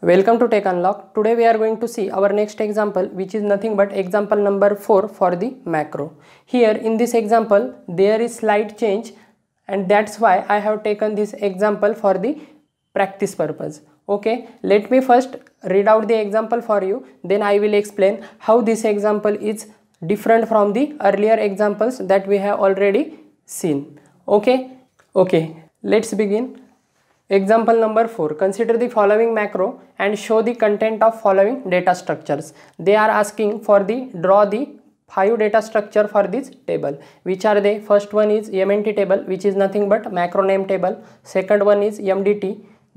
Welcome to Tech Unlock. Today we are going to see our next example which is nothing but example number 4 for the macro. Here in this example there is slight change and that's why I have taken this example for the practice purpose. Okay, let me first read out the example for you then I will explain how this example is different from the earlier examples that we have already seen. Okay, okay, let's begin. Example number 4. Consider the following macro and show the content of following data structures. They are asking for the draw the five data structure for this table which are they first one is mnt table which is nothing but macro name table second one is mdt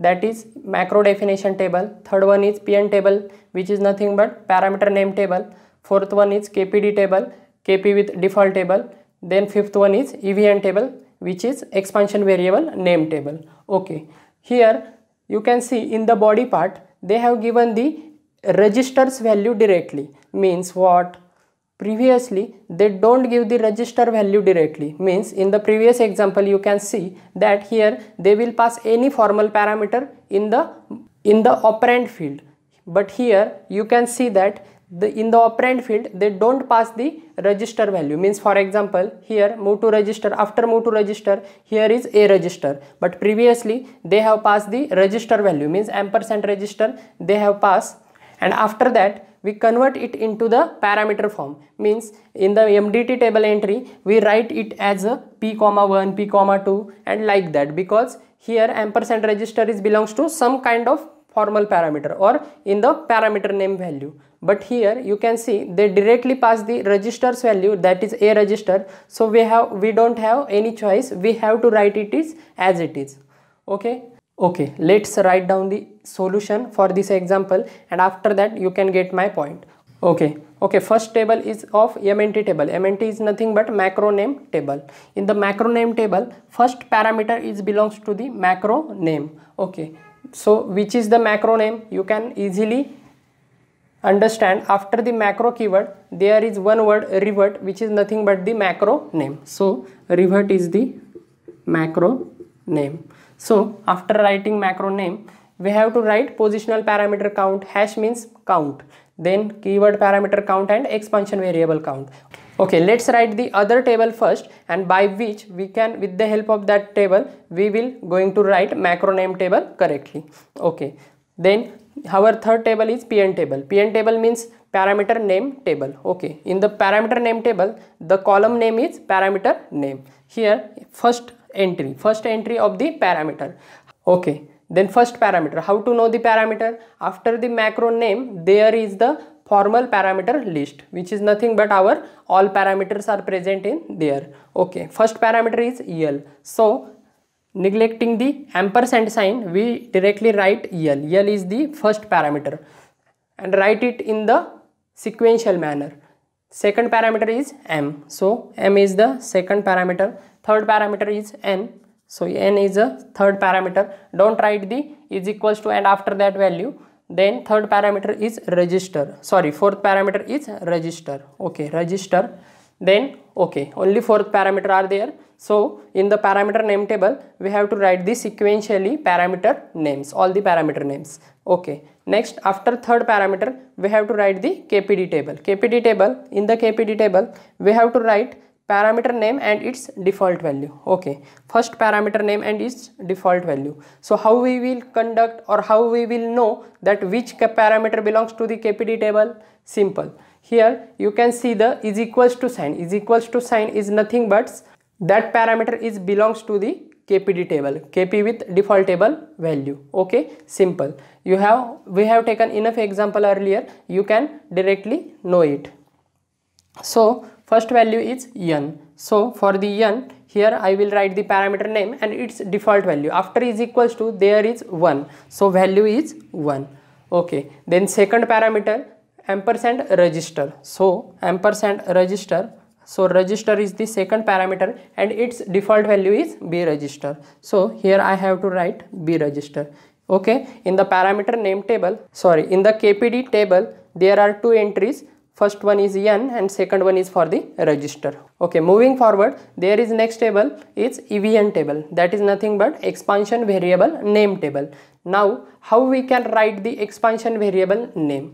that is macro definition table third one is pn table which is nothing but parameter name table fourth one is kpd table kp with default table then fifth one is evn table which is expansion variable name table okay here you can see in the body part they have given the registers value directly means what previously they don't give the register value directly means in the previous example you can see that here they will pass any formal parameter in the in the operand field but here you can see that the, in the operand field they don't pass the register value means for example here move to register after move to register here is a register but previously they have passed the register value means ampersand register they have passed and after that we convert it into the parameter form means in the mdt table entry we write it as a p comma 1 p comma 2 and like that because here ampersand register is belongs to some kind of formal parameter or in the parameter name value but here you can see they directly pass the registers value that is a register so we have we don't have any choice we have to write it is as it is okay okay let's write down the solution for this example and after that you can get my point okay okay first table is of mnt table mnt is nothing but macro name table in the macro name table first parameter is belongs to the macro name okay so which is the macro name you can easily understand after the macro keyword there is one word revert which is nothing but the macro name so revert is the macro name so after writing macro name we have to write positional parameter count hash means count then keyword parameter count and expansion variable count Okay, let's write the other table first and by which we can with the help of that table we will going to write macro name table correctly. Okay, then our third table is pn table. pn table means parameter name table. Okay, in the parameter name table the column name is parameter name. Here first entry, first entry of the parameter. Okay, then first parameter how to know the parameter after the macro name there is the formal parameter list which is nothing but our all parameters are present in there okay first parameter is el so neglecting the ampersand sign we directly write el el is the first parameter and write it in the sequential manner second parameter is m so m is the second parameter third parameter is n so n is a third parameter don't write the is equals to and after that value then third parameter is register sorry fourth parameter is register okay register then okay only fourth parameter are there so in the parameter name table we have to write the sequentially parameter names all the parameter names okay next after third parameter we have to write the kpd table kpd table in the kpd table we have to write parameter name and its default value okay first parameter name and its default value so how we will conduct or how we will know that which parameter belongs to the kpd table simple here you can see the is equals to sign is equals to sign is nothing but that parameter is belongs to the kpd table kp with default table value okay simple you have we have taken enough example earlier you can directly know it so First value is n. So for the n, here I will write the parameter name and its default value. After is equals to, there is 1. So value is 1. Okay. Then second parameter, ampersand register. So ampersand register so register is the second parameter and its default value is B register. So here I have to write B register. Okay, in the parameter name table, sorry, in the KPD table, there are two entries first one is n and second one is for the register okay moving forward there is next table it's evn table that is nothing but expansion variable name table now how we can write the expansion variable name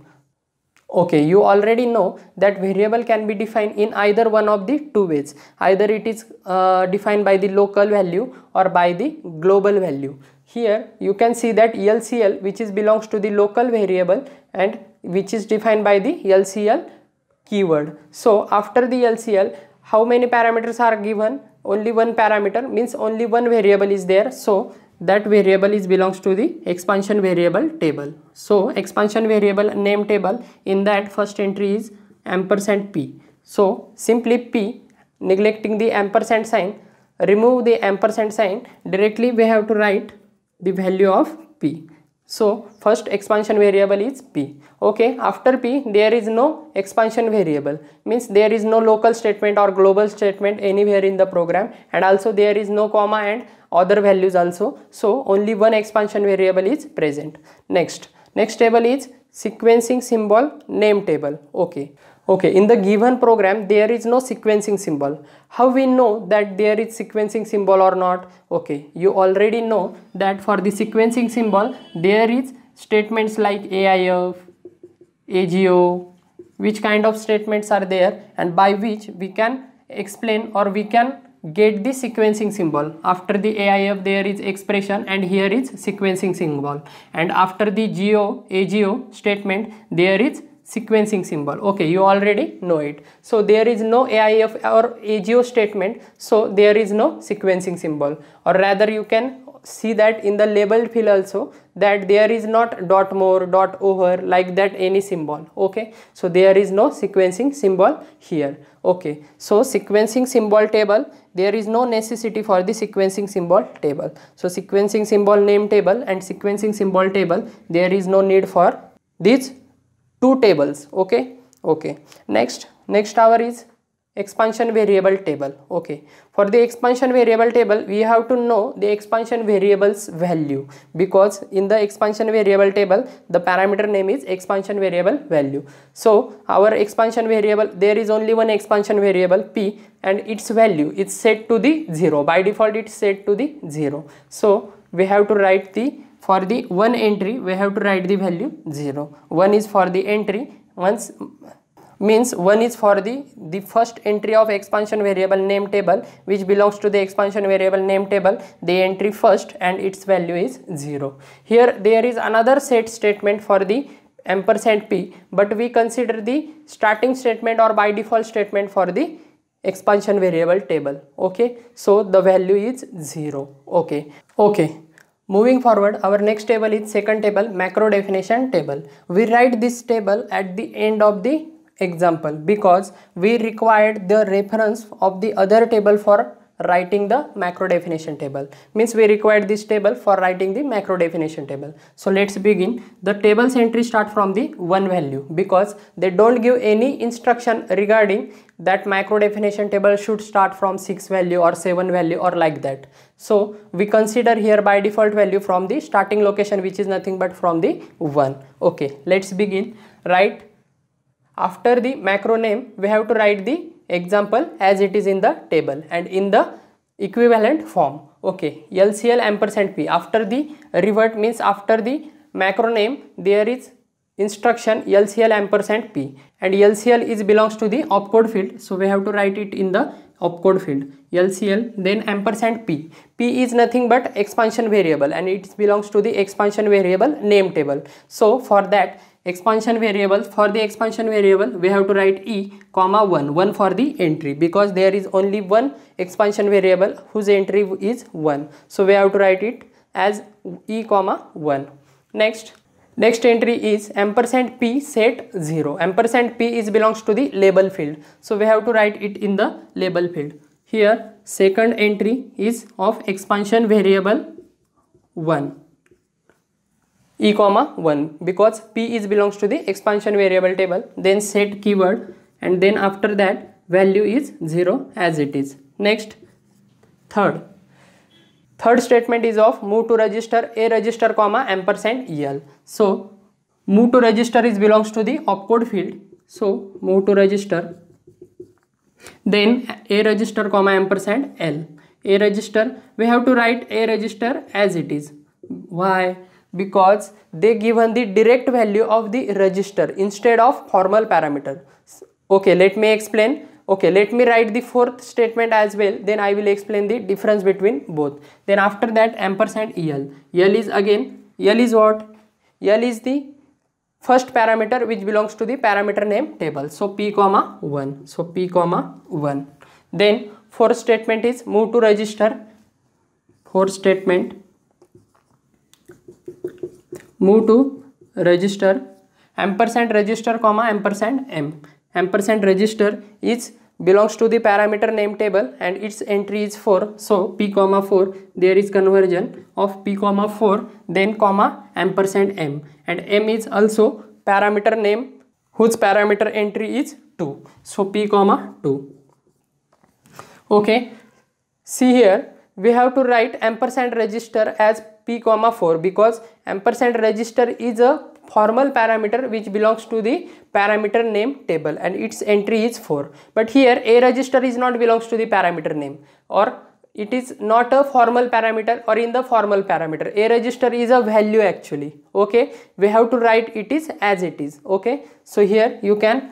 okay you already know that variable can be defined in either one of the two ways either it is uh, defined by the local value or by the global value here you can see that elcl which is belongs to the local variable and which is defined by the LCL keyword. So after the LCL, how many parameters are given? Only one parameter means only one variable is there. So that variable is belongs to the expansion variable table. So expansion variable name table in that first entry is ampersand p. So simply p neglecting the ampersand sign remove the ampersand sign directly we have to write the value of p so first expansion variable is P. Okay, after P there is no expansion variable means there is no local statement or global statement anywhere in the program and also there is no comma and other values also. So only one expansion variable is present. Next, next table is sequencing symbol name table. Okay, Okay, in the given program, there is no sequencing symbol. How we know that there is sequencing symbol or not? Okay, you already know that for the sequencing symbol, there is statements like AIF, AGO, which kind of statements are there and by which we can explain or we can get the sequencing symbol after the AIF there is expression and here is sequencing symbol and after the GO AGO statement there is sequencing symbol okay you already know it so there is no AIF or AGO statement so there is no sequencing symbol or rather you can see that in the labeled field also that there is not dot more dot over like that any symbol okay so there is no sequencing symbol here okay so sequencing symbol table there is no necessity for the sequencing symbol table so sequencing symbol name table and sequencing symbol table there is no need for these two tables okay okay next next hour is expansion variable table okay for the expansion variable table we have to know the expansion variables value because in the expansion variable table the parameter name is expansion variable value so our expansion variable there is only one expansion variable p and its value is set to the 0 by default it's set to the 0 so we have to write the for the one entry we have to write the value 0 1 is for the entry once means one is for the the first entry of expansion variable name table which belongs to the expansion variable name table the entry first and its value is 0 here there is another set statement for the ampersand p but we consider the starting statement or by default statement for the expansion variable table okay so the value is 0 okay okay Moving forward, our next table is second table, macro definition table. We write this table at the end of the example because we required the reference of the other table for writing the macro definition table means we require this table for writing the macro definition table so let's begin the tables entry start from the one value because they don't give any instruction regarding that macro definition table should start from 6 value or 7 value or like that so we consider here by default value from the starting location which is nothing but from the 1 okay let's begin right after the macro name we have to write the example as it is in the table and in the equivalent form okay lcl ampersand p after the revert means after the macro name there is instruction lcl ampersand p and lcl is belongs to the opcode field so we have to write it in the opcode field lcl then ampersand p p is nothing but expansion variable and it belongs to the expansion variable name table so for that expansion variable for the expansion variable we have to write e comma 1 1 for the entry because there is only one expansion variable whose entry is 1 so we have to write it as e comma 1 next next entry is ampersand p set 0 ampersand p is belongs to the label field so we have to write it in the label field here second entry is of expansion variable 1 e comma 1 because p is belongs to the expansion variable table then set keyword and then after that value is 0 as it is next third third statement is of move to register a register comma ampersand el so move to register is belongs to the opcode field so move to register then a register comma ampersand l a register we have to write a register as it is why because they given the direct value of the register instead of formal parameter. Okay, let me explain. Okay, let me write the fourth statement as well. Then I will explain the difference between both. Then after that ampersand EL. EL is again, EL is what? EL is the first parameter which belongs to the parameter name table. So P comma 1. So P comma 1. Then fourth statement is move to register. Fourth statement move to register ampersand register comma ampersand m ampersand register is belongs to the parameter name table and its entry is 4 so p comma 4 there is conversion of p comma 4 then comma ampersand m and m is also parameter name whose parameter entry is 2 so p comma 2 okay see here we have to write ampersand register as p comma 4 because ampersand register is a formal parameter which belongs to the parameter name table and its entry is 4 but here a register is not belongs to the parameter name or it is not a formal parameter or in the formal parameter a register is a value actually okay we have to write it is as it is okay so here you can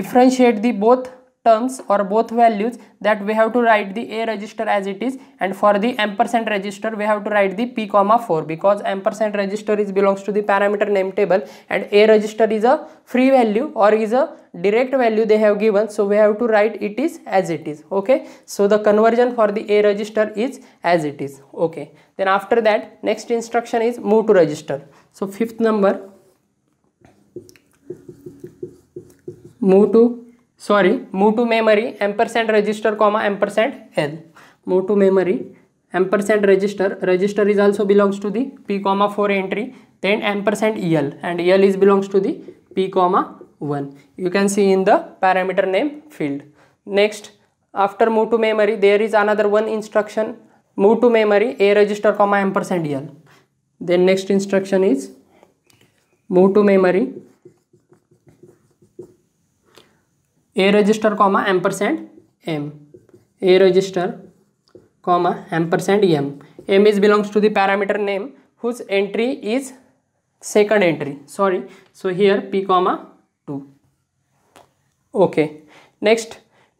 differentiate the both terms or both values that we have to write the a register as it is and for the ampersand register we have to write the p comma 4 because ampersand register is belongs to the parameter name table and a register is a free value or is a direct value they have given so we have to write it is as it is okay so the conversion for the a register is as it is okay then after that next instruction is move to register so fifth number move to sorry move to memory ampersand register comma ampersand L move to memory ampersand register register is also belongs to the P comma 4 entry then ampersand EL and EL is belongs to the P comma 1 you can see in the parameter name field next after move to memory there is another one instruction move to memory A register comma ampersand EL then next instruction is move to memory A register comma ampersand m a register comma ampersand m m is belongs to the parameter name whose entry is second entry sorry so here p comma 2 okay next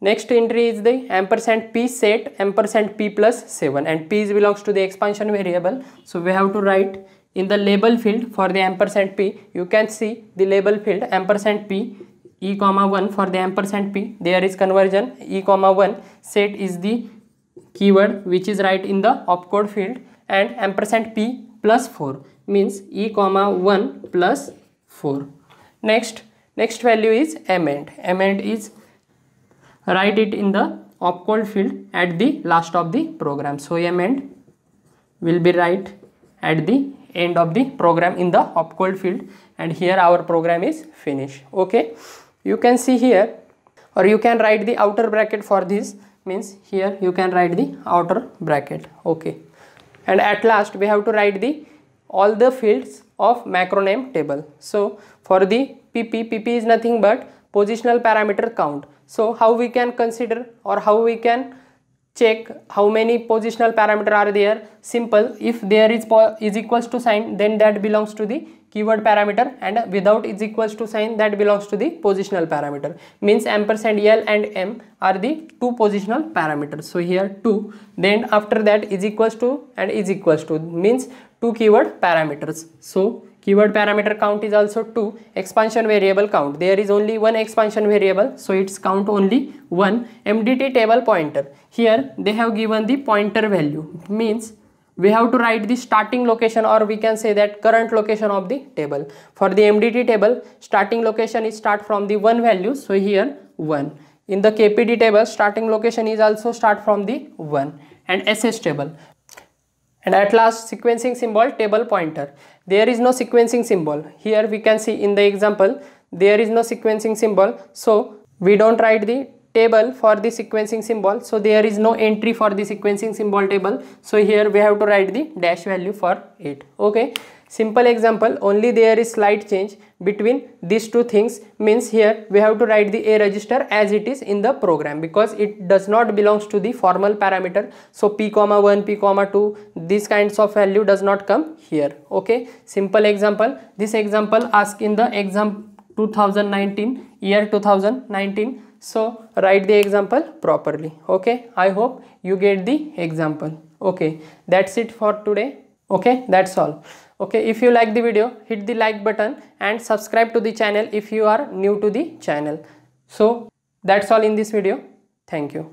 next entry is the ampersand p set ampersand p plus 7 and p is belongs to the expansion variable so we have to write in the label field for the ampersand p you can see the label field ampersand p e comma 1 for the ampersand p there is conversion e comma 1 set is the keyword which is right in the opcode field and ampersand p plus 4 means e comma 1 plus 4 next next value is amend amend is write it in the opcode field at the last of the program so amend will be right at the end of the program in the opcode field and here our program is finished okay you can see here or you can write the outer bracket for this means here you can write the outer bracket okay and at last we have to write the all the fields of macroname table so for the pp pp is nothing but positional parameter count so how we can consider or how we can check how many positional parameter are there simple if there is is equals to sign then that belongs to the keyword parameter and without is equals to sign that belongs to the positional parameter means ampersand L and M are the two positional parameters so here two then after that is equals to and is equals to means two keyword parameters so keyword parameter count is also 2 expansion variable count there is only one expansion variable so it's count only one mdt table pointer here they have given the pointer value means we have to write the starting location or we can say that current location of the table. For the MDT table, starting location is start from the 1 value. So here 1. In the KPD table, starting location is also start from the 1 and SS table. And at last sequencing symbol table pointer. There is no sequencing symbol. Here we can see in the example, there is no sequencing symbol. So we don't write the table for the sequencing symbol so there is no entry for the sequencing symbol table so here we have to write the dash value for it okay simple example only there is slight change between these two things means here we have to write the a register as it is in the program because it does not belongs to the formal parameter so p comma 1 p comma 2 these kinds of value does not come here okay simple example this example ask in the exam 2019 year 2019 so write the example properly. Okay. I hope you get the example. Okay. That's it for today. Okay. That's all. Okay. If you like the video, hit the like button and subscribe to the channel if you are new to the channel. So that's all in this video. Thank you.